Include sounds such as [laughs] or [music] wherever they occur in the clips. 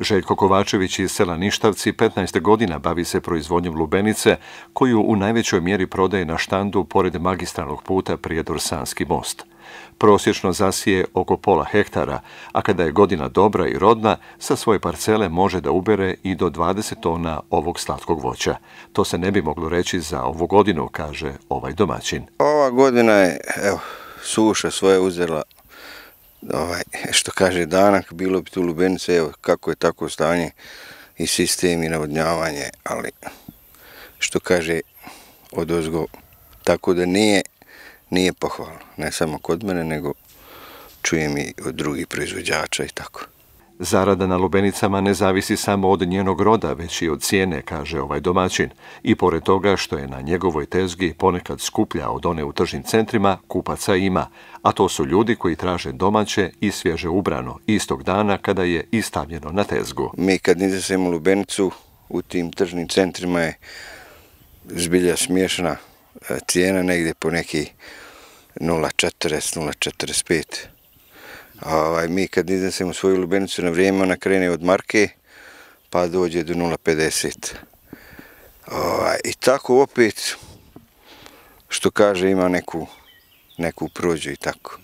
Željko Kovačević iz sela Ništavci 15. godina bavi se proizvodnjom lubenice, koju u najvećoj mjeri prodaje na štandu pored magistralnog puta Prijedor-Sanski most. Prosječno zasije oko pola hektara, a kada je godina dobra i rodna, sa svoje parcele može da ubere i do 20 tona ovog slatkog voća. To se ne bi moglo reći za ovu godinu, kaže ovaj domaćin. Ova godina je evo, suša svoje uzela, ovaj, što kaže danak, bilo bi tu lubenice, evo kako je tako stanje i sistem i navodnjavanje, ali što kaže od ozgo, tako da nije, nije pohvalno, ne samo kod mene, nego čujem i od drugih proizvođača i tako. Zarada na lubenicama ne zavisi samo od njenog roda, već i od cijene, kaže ovaj domaćin. I pored toga što je na njegovoj tezgi ponekad skuplja od one u tržnim centrima, kupaca ima. A to su ljudi koji traže domaće i svježe ubrano, istog dana kada je istavljeno na tezgu. Mi kad izasemo lubenicu, u tim tržnim centrima je zbilja smiješna e, cijena, negdje po neki 0,40, 0,45 Ovaj, mi kad iznesemo svoju lubenicu na vrijeme, ona krene od marke, pa dođe do 0,50. Ovaj, I tako opet, što kaže, ima neku, neku prođu i tako.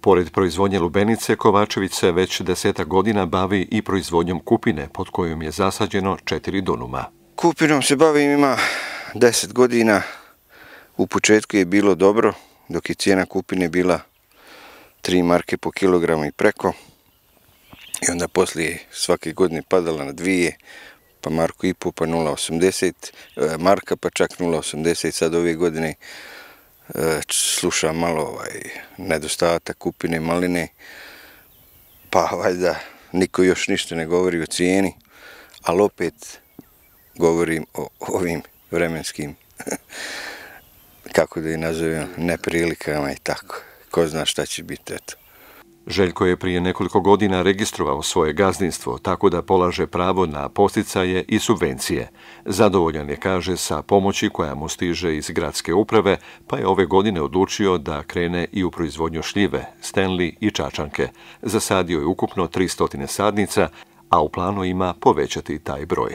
Pored proizvodnje lubenice, Kovačević se već deseta godina bavi i proizvodnjom kupine, pod kojom je zasađeno četiri donuma. Kupinom se bavim ima deset godina. U početku je bilo dobro, dok je cijena kupine bila tri marke po kilogramu i preko. I onda poslije svake godine padala na dvije, pa marku i po, pa 0,80, e, marka pa čak 0,80, sad ove godine e, sluša malo ovaj nedostatak kupine maline, pa valjda niko još ništa ne govori o cijeni, ali opet govorim o ovim vremenskim, [laughs] kako da ih nazovem, neprilikama i tako ko zna šta će biti, eto. Željko je prije nekoliko godina registrovao svoje gazdinstvo, tako da polaže pravo na posticaje i subvencije. Zadovoljan je, kaže, sa pomoći koja mu stiže iz gradske uprave, pa je ove godine odlučio da krene i u proizvodnju šljive, stenli i čačanke. Zasadio je ukupno 300 sadnica, a u planu ima povećati taj broj.